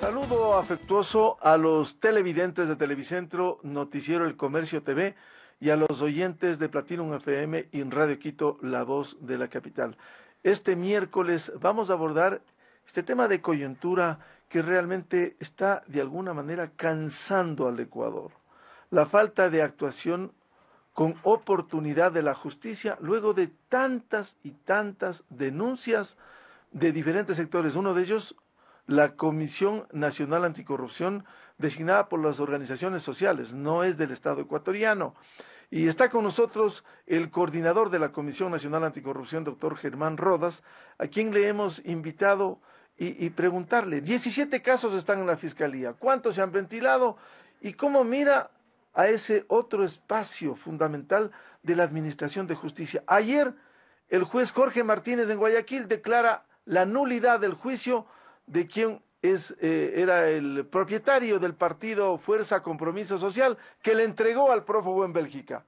Saludo afectuoso a los televidentes de Televicentro, Noticiero El Comercio TV y a los oyentes de Platinum FM y Radio Quito, La Voz de la Capital. Este miércoles vamos a abordar este tema de coyuntura que realmente está de alguna manera cansando al Ecuador. La falta de actuación con oportunidad de la justicia luego de tantas y tantas denuncias de diferentes sectores. Uno de ellos, la Comisión Nacional Anticorrupción designada por las organizaciones sociales, no es del Estado ecuatoriano. Y está con nosotros el coordinador de la Comisión Nacional Anticorrupción, doctor Germán Rodas, a quien le hemos invitado y, preguntarle, 17 casos están en la Fiscalía, ¿cuántos se han ventilado y cómo mira a ese otro espacio fundamental de la Administración de Justicia? Ayer el juez Jorge Martínez en Guayaquil declara la nulidad del juicio de quién es, eh, era el propietario del partido Fuerza Compromiso Social que le entregó al prófugo en Bélgica,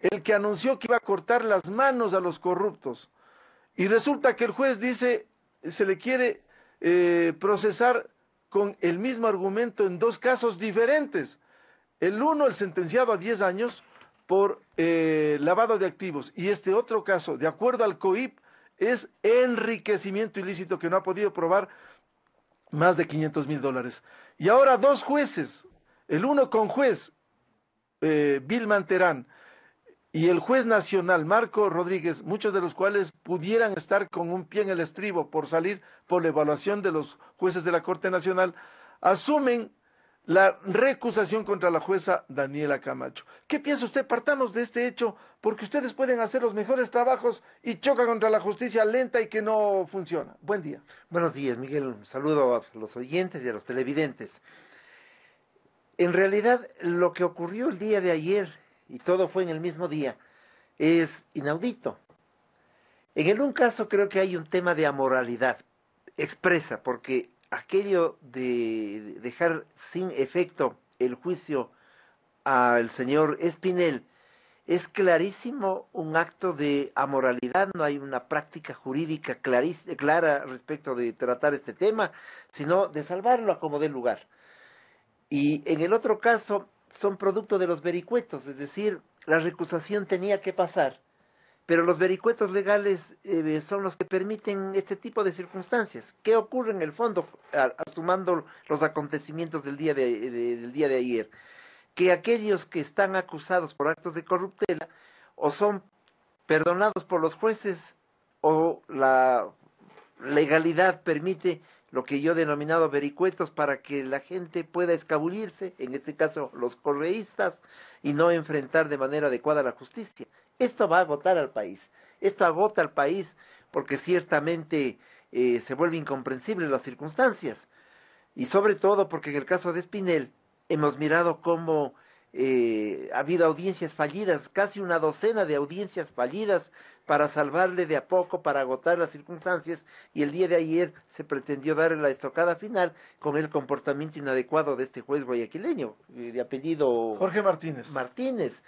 el que anunció que iba a cortar las manos a los corruptos. Y resulta que el juez dice, se le quiere eh, procesar con el mismo argumento en dos casos diferentes. El uno, el sentenciado a 10 años por eh, lavado de activos. Y este otro caso, de acuerdo al COIP, es enriquecimiento ilícito que no ha podido probar más de 500 mil dólares. Y ahora dos jueces, el uno con juez eh, Bill Manterán y el juez nacional Marco Rodríguez, muchos de los cuales pudieran estar con un pie en el estribo por salir por la evaluación de los jueces de la Corte Nacional, asumen la recusación contra la jueza Daniela Camacho. ¿Qué piensa usted? Partamos de este hecho, porque ustedes pueden hacer los mejores trabajos y choca contra la justicia lenta y que no funciona. Buen día. Buenos días, Miguel. Un saludo a los oyentes y a los televidentes. En realidad, lo que ocurrió el día de ayer, y todo fue en el mismo día, es inaudito. En el un caso creo que hay un tema de amoralidad expresa, porque aquello de dejar sin efecto el juicio al señor Espinel es clarísimo un acto de amoralidad, no hay una práctica jurídica clara respecto de tratar este tema, sino de salvarlo a como dé lugar. Y en el otro caso son producto de los vericuetos, es decir, la recusación tenía que pasar pero los vericuetos legales eh, son los que permiten este tipo de circunstancias. ¿Qué ocurre en el fondo, sumando los acontecimientos del día de, del día de ayer? Que aquellos que están acusados por actos de corruptela o son perdonados por los jueces o la legalidad permite lo que yo he denominado vericuetos para que la gente pueda escabullirse, en este caso los correístas, y no enfrentar de manera adecuada la justicia. Esto va a agotar al país, esto agota al país porque ciertamente eh, se vuelve incomprensible las circunstancias. Y sobre todo porque en el caso de Espinel hemos mirado cómo eh, ha habido audiencias fallidas, casi una docena de audiencias fallidas para salvarle de a poco, para agotar las circunstancias, y el día de ayer se pretendió darle la estocada final con el comportamiento inadecuado de este juez guayaquileño, eh, de apellido Jorge Martínez. Martínez.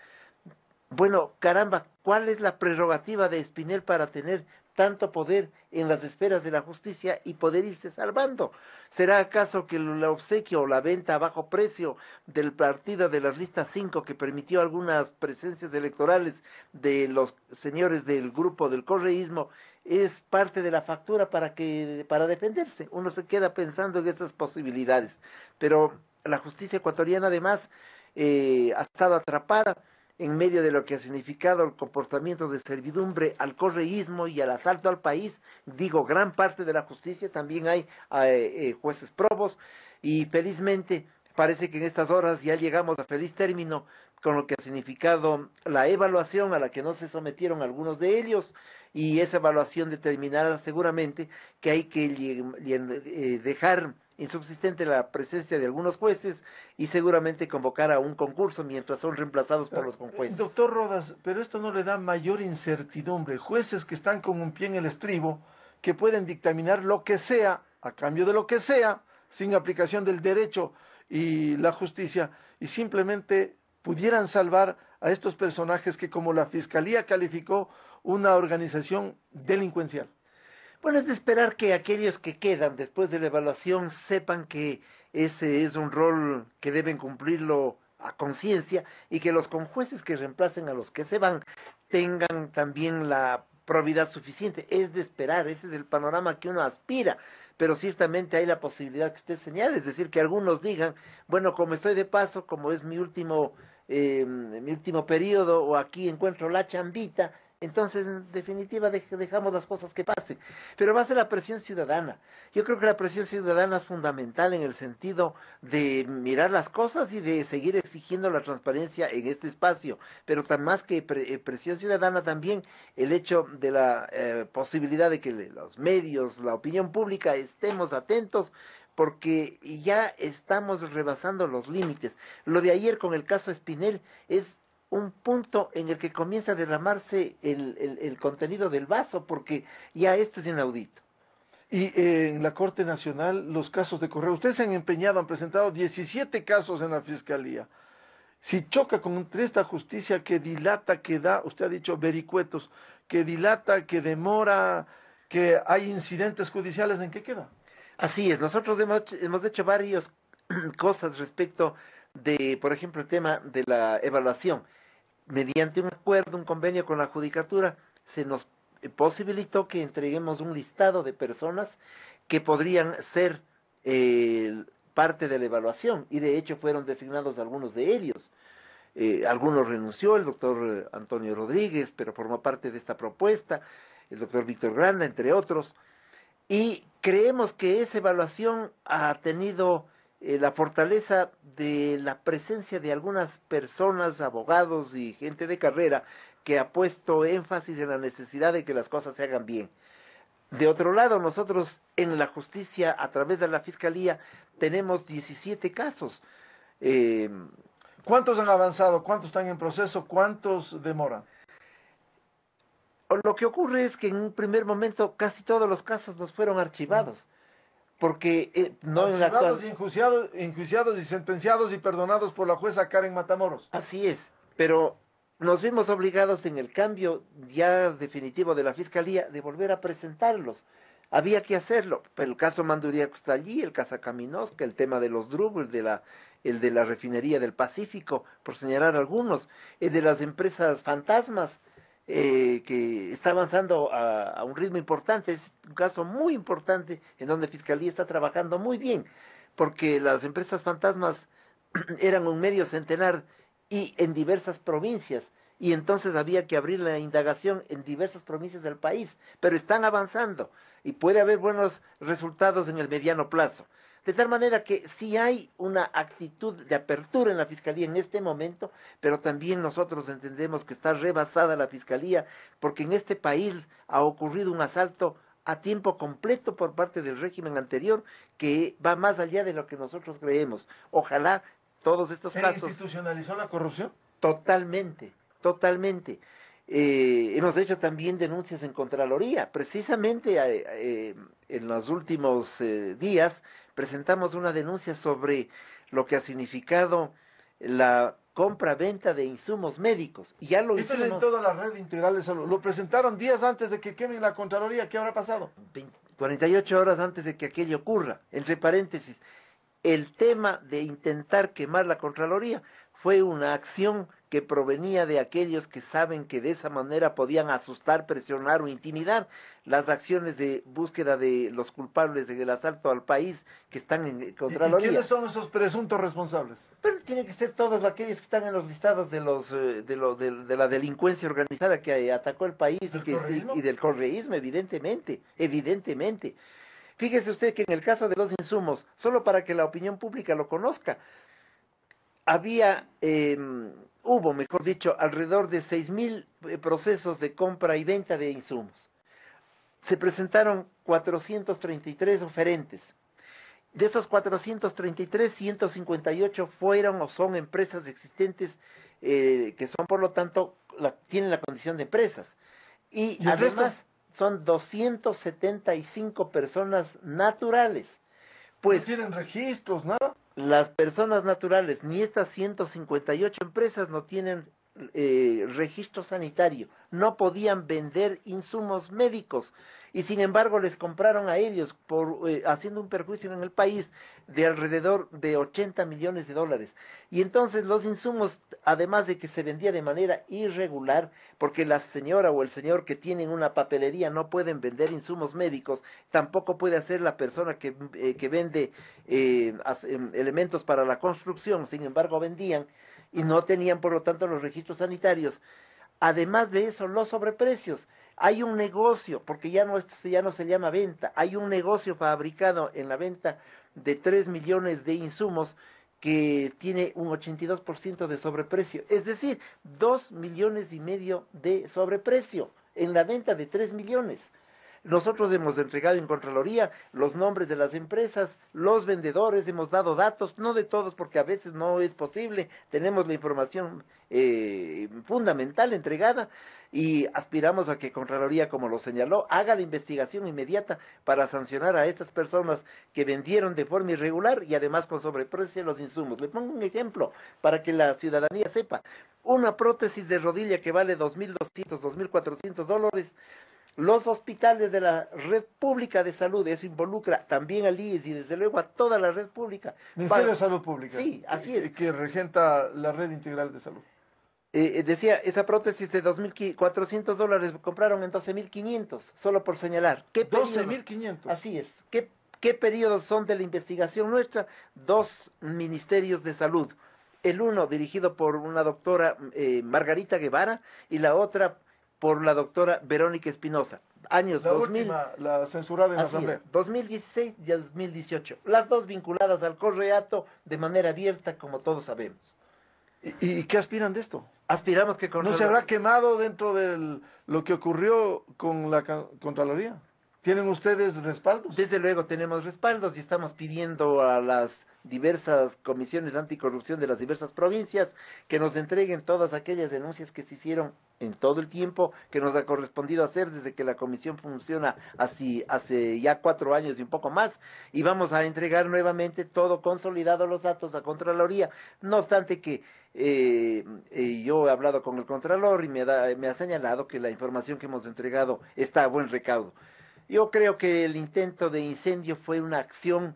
Bueno, caramba, ¿cuál es la prerrogativa de Espinel para tener tanto poder en las esferas de la justicia y poder irse salvando? ¿Será acaso que el obsequio o la venta a bajo precio del partido de las listas 5 que permitió algunas presencias electorales de los señores del grupo del correísmo es parte de la factura para que para defenderse? Uno se queda pensando en estas posibilidades, pero la justicia ecuatoriana además eh, ha estado atrapada en medio de lo que ha significado el comportamiento de servidumbre al correísmo y al asalto al país, digo, gran parte de la justicia, también hay eh, eh, jueces probos y felizmente parece que en estas horas ya llegamos a feliz término con lo que ha significado la evaluación a la que no se sometieron algunos de ellos y esa evaluación determinará seguramente que hay que eh, dejar insubsistente la presencia de algunos jueces y seguramente convocar a un concurso mientras son reemplazados por los conjueces. Doctor Rodas, pero esto no le da mayor incertidumbre. Jueces que están con un pie en el estribo, que pueden dictaminar lo que sea, a cambio de lo que sea, sin aplicación del derecho y la justicia, y simplemente pudieran salvar a estos personajes que como la Fiscalía calificó una organización delincuencial. Bueno, es de esperar que aquellos que quedan después de la evaluación sepan que ese es un rol que deben cumplirlo a conciencia y que los conjueces que reemplacen a los que se van tengan también la probidad suficiente. Es de esperar, ese es el panorama que uno aspira, pero ciertamente hay la posibilidad que usted señale, es decir, que algunos digan, bueno, como estoy de paso, como es mi último, eh, mi último periodo o aquí encuentro la chambita, entonces, en definitiva, dejamos las cosas que pasen. Pero va a ser la presión ciudadana. Yo creo que la presión ciudadana es fundamental en el sentido de mirar las cosas y de seguir exigiendo la transparencia en este espacio. Pero tan más que eh, presión ciudadana, también el hecho de la eh, posibilidad de que los medios, la opinión pública estemos atentos porque ya estamos rebasando los límites. Lo de ayer con el caso Espinel es un punto en el que comienza a derramarse el, contenido del vaso, porque ya esto es inaudito. Y en la Corte Nacional, los casos de correo, ustedes se han empeñado, han presentado 17 casos en la Fiscalía. Si choca con esta justicia que dilata, que da, usted ha dicho vericuetos, que dilata, que demora, que hay incidentes judiciales, ¿en qué queda? Así es, nosotros hemos, hemos hecho varias cosas respecto de, por ejemplo, el tema de la evaluación mediante un acuerdo, un convenio con la Judicatura, se nos posibilitó que entreguemos un listado de personas que podrían ser eh, parte de la evaluación y de hecho fueron designados algunos de ellos. Eh, algunos renunció, el doctor Antonio Rodríguez, pero formó parte de esta propuesta, el doctor Víctor Granda, entre otros, y creemos que esa evaluación ha tenido eh, la fortaleza de la presencia de algunas personas, abogados y gente de carrera que ha puesto énfasis en la necesidad de que las cosas se hagan bien. De otro lado, nosotros en la justicia, a través de la fiscalía, tenemos 17 casos. Em, ¿Cuántos han avanzado? ¿Cuántos están en proceso? ¿Cuántos demoran? Lo que ocurre es que en un primer momento casi todos los casos nos fueron archivados porque eh, no en la enjuiciados, enjuiciados y sentenciados y perdonados por la jueza Karen Matamoros. Así es, pero nos vimos obligados en el cambio ya definitivo de la fiscalía de volver a presentarlos. Había que hacerlo, pero el caso Manduriaco está allí, el caso Caminosca, el tema de los drubos, de la, el de la refinería del Pacífico, por señalar algunos, el de las empresas fantasmas, eh, que está avanzando a, a, un ritmo importante, es un caso muy importante en donde Fiscalía está trabajando muy bien, porque las empresas fantasmas eran un medio centenar y en diversas provincias y entonces había que abrir la indagación en diversas provincias del país, pero están avanzando y puede haber buenos resultados en el mediano plazo. De tal manera que sí hay una actitud de apertura en la Fiscalía en este momento, pero también nosotros entendemos que está rebasada la Fiscalía porque en este país ha ocurrido un asalto a tiempo completo por parte del régimen anterior que va más allá de lo que nosotros creemos. Ojalá todos estos casos... ¿Se institucionalizó la corrupción? Totalmente totalmente. Eh, hemos hecho también denuncias en Contraloría. Precisamente eh, eh, en los últimos días presentamos una denuncia sobre lo que ha significado la compra-venta de insumos médicos. ya lo Esto es en toda la red integral de salud. Lo presentaron días antes de que quemen la Contraloría. ¿Qué habrá pasado? 48 horas antes de que aquello ocurra. Entre paréntesis, el tema de intentar quemar la Contraloría fue una acción que provenía de aquellos que saben que de esa manera podían asustar, presionar o intimidar las acciones de búsqueda de los culpables del asalto al país que están en Contraloría. ¿Y, quiénes son esos presuntos responsables? Pero tienen que ser todos aquellos que están en los listados de los eh, de, la delincuencia organizada que atacó el país y, del correísmo, evidentemente, evidentemente. Fíjese usted que en el caso de los insumos, solo para que la opinión pública lo conozca, había em, hubo, mejor dicho, alrededor de 6.000 eh, procesos de compra y venta de insumos. Se presentaron 433 oferentes. De esos 433, 158 fueron o son empresas existentes eh, que son, por lo tanto, tienen la condición de empresas. Y, además son 275 personas naturales. Pues, no pues tienen registros, no las personas naturales ni estas 158 empresas no tienen eh, registro sanitario, no podían vender insumos médicos y sin embargo les compraron a ellos por eh, haciendo un perjuicio en el país de alrededor de 80 millones de dólares. Y entonces los insumos, además de que se vendía de manera irregular, porque la señora o el señor que tienen una papelería no pueden vender insumos médicos, tampoco puede hacer la persona que, eh, que vende eh, em, elementos para la construcción, sin embargo vendían y no tenían, por lo tanto, los registros sanitarios. Además de eso, los sobreprecios. Hay un negocio, porque ya no, esto ya no se llama venta, hay un negocio fabricado en la venta de 3 millones de insumos que tiene un 82% de sobreprecio, es decir, 2 millones y medio de sobreprecio en la venta de 3 millones. Nosotros hemos entregado en Contraloría los nombres de las empresas, los vendedores, hemos dado datos, no de todos porque a veces no es posible, tenemos la información eh, fundamental entregada y aspiramos a que Contraloría, como lo señaló, haga la investigación inmediata para sancionar a estas personas que vendieron de forma irregular y además con sobreprecio los insumos. Le pongo un ejemplo para que la ciudadanía sepa. Una prótesis de rodilla que vale 2.200, 2.400 dólares los hospitales de la red pública de salud, eso involucra también al IES y desde luego a toda la red pública. Ministerio de Salud Pública. Sí, así es. Eh, que regenta la red integral de salud. Eh, eh, decía, esa prótesis de 2.400 dólares compraron en 12.500, solo por señalar. 12.500. Así es. ¿Qué, ¿Qué periodos son de la investigación nuestra? Dos ministerios de salud. El uno dirigido por una doctora Margarita Guevara y la otra por la doctora Verónica Espinosa. Años la 2000. la censurada en la asamblea. 2016 y 2018. Las dos vinculadas al correato de manera abierta, como todos sabemos. ¿Y, qué aspiran de esto? Aspiramos que... ¿No se habrá quemado dentro de lo que ocurrió con la Contraloría? ¿Tienen ustedes respaldos? Desde luego tenemos respaldos y estamos pidiendo a las diversas comisiones anticorrupción de las diversas provincias, que nos entreguen todas aquellas denuncias que se hicieron en todo el tiempo que nos ha correspondido hacer desde que la comisión funciona así hace ya cuatro años y un poco más y vamos a entregar nuevamente todo consolidado los datos a Contraloría no obstante que eh, eh, yo he hablado con el Contralor y me, me ha señalado que la información que hemos entregado está a buen recaudo yo creo que el intento de incendio fue una acción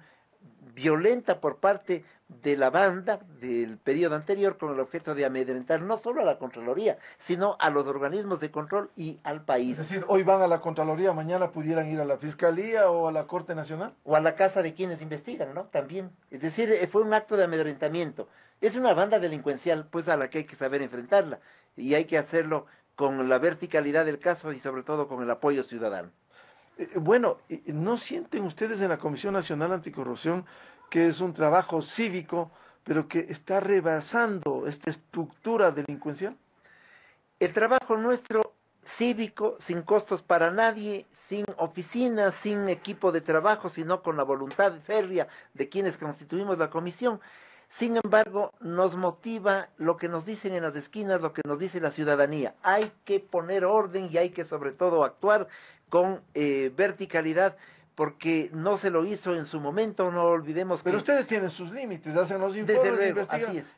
violenta por parte de la banda del periodo anterior con el objeto de amedrentar no solo a la Contraloría, sino a los organismos de control y al país. Es decir, hoy van a la Contraloría, mañana pudieran ir a la Fiscalía o a la Corte Nacional. O a la casa de quienes investigan, ¿no? También. Es decir, eh, fue un acto de amedrentamiento. Es una banda delincuencial, pues a la que hay que saber enfrentarla y hay que hacerlo con la verticalidad del caso y sobre todo con el apoyo ciudadano. Eh, bueno, ¿no sienten ustedes en la Comisión Nacional Anticorrupción que es un trabajo cívico, pero que está rebasando esta estructura delincuencial? El trabajo nuestro cívico, sin costos para nadie, sin oficinas, sin equipo de trabajo, sino con la voluntad férrea de quienes constituimos la comisión. Sin embargo, nos motiva lo que nos dicen en las esquinas, lo que nos dice la ciudadanía. Hay que poner orden y hay que sobre todo actuar con eh, verticalidad porque no se lo hizo en su momento, no olvidemos que... Pero ustedes tienen sus límites, hacen los informes,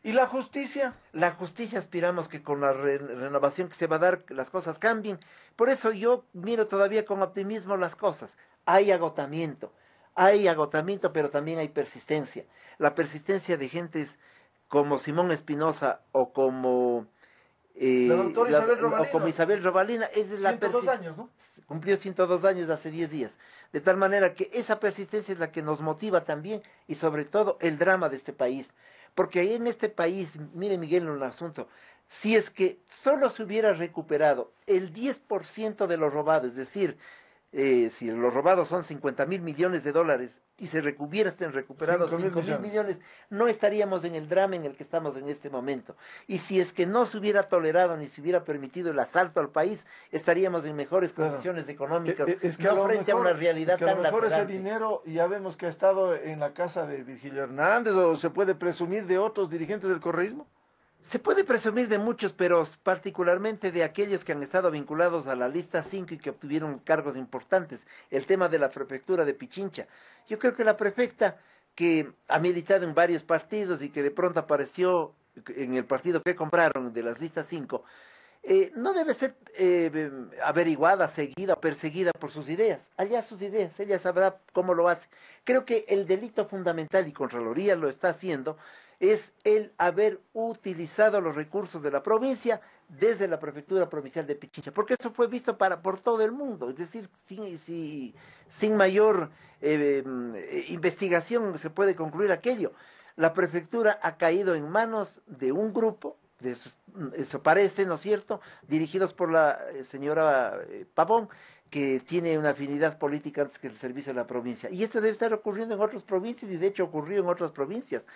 ¿Y la justicia? La justicia aspiramos que con la renovación que se va a dar las cosas cambien. Por eso yo miro todavía con optimismo las cosas. Hay agotamiento, hay agotamiento, pero también hay persistencia. La persistencia de gentes como Simón Espinosa o como eh, la doctora Isabel Robalina. O como Isabel Robalina. Es la 102 años, ¿no? Cumplió 102 años hace 10 días. De tal manera que esa persistencia es la que nos motiva también y sobre todo el drama de este país. Porque ahí en este país, mire Miguel, un asunto, si es que solo se hubiera recuperado el 10% de lo robado, es decir, eh, si los robados son 50 mil millones de dólares y se hubieran recuperados, 5 mil millones. no estaríamos en el drama en el que estamos en este momento. Y si es que no se hubiera tolerado ni se hubiera permitido el asalto al país, estaríamos en mejores condiciones económicas, eh, eh, frente a una realidad es que a lo mejor ese dinero ya vemos que ha estado en la casa de Virgilio Hernández o se puede presumir de otros dirigentes del correísmo. Se puede presumir de muchos, pero particularmente de aquellos que han estado vinculados a la lista 5 y que obtuvieron cargos importantes. El tema de la prefectura de Pichincha. Yo creo que la prefecta que ha militado en varios partidos y que de pronto apareció en el partido que compraron de las listas 5, eh, no debe ser eh, averiguada, seguida, perseguida por sus ideas. Allá sus ideas, ella sabrá cómo lo hace. Creo que el delito fundamental, y Contraloría lo está haciendo, es el haber utilizado los recursos de la provincia desde la prefectura provincial de Pichincha, porque eso fue visto para, por todo el mundo, es decir, sin, sin, mayor eh, mm, investigación se puede concluir aquello. La prefectura ha caído en manos de un grupo, de mm, eso, parece, ¿no es cierto?, dirigidos por la eh, señora eh, Pavón, que tiene una afinidad política antes que el servicio de la provincia. Y esto debe estar ocurriendo en otras provincias y de hecho ocurrió en otras provincias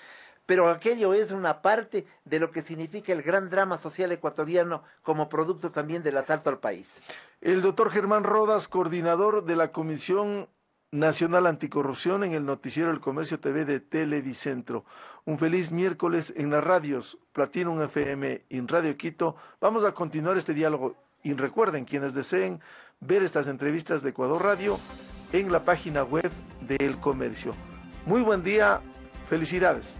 pero aquello es una parte de lo que significa el gran drama social ecuatoriano como producto también del asalto al país. El doctor Germán Rodas, coordinador de la Comisión Nacional Anticorrupción en el noticiero El Comercio TV de Televicentro. Un feliz miércoles en las radios Platinum FM y en Radio Quito. Vamos a continuar este diálogo y recuerden quienes deseen ver estas entrevistas de Ecuador Radio en la página web de El Comercio. Muy buen día, felicidades.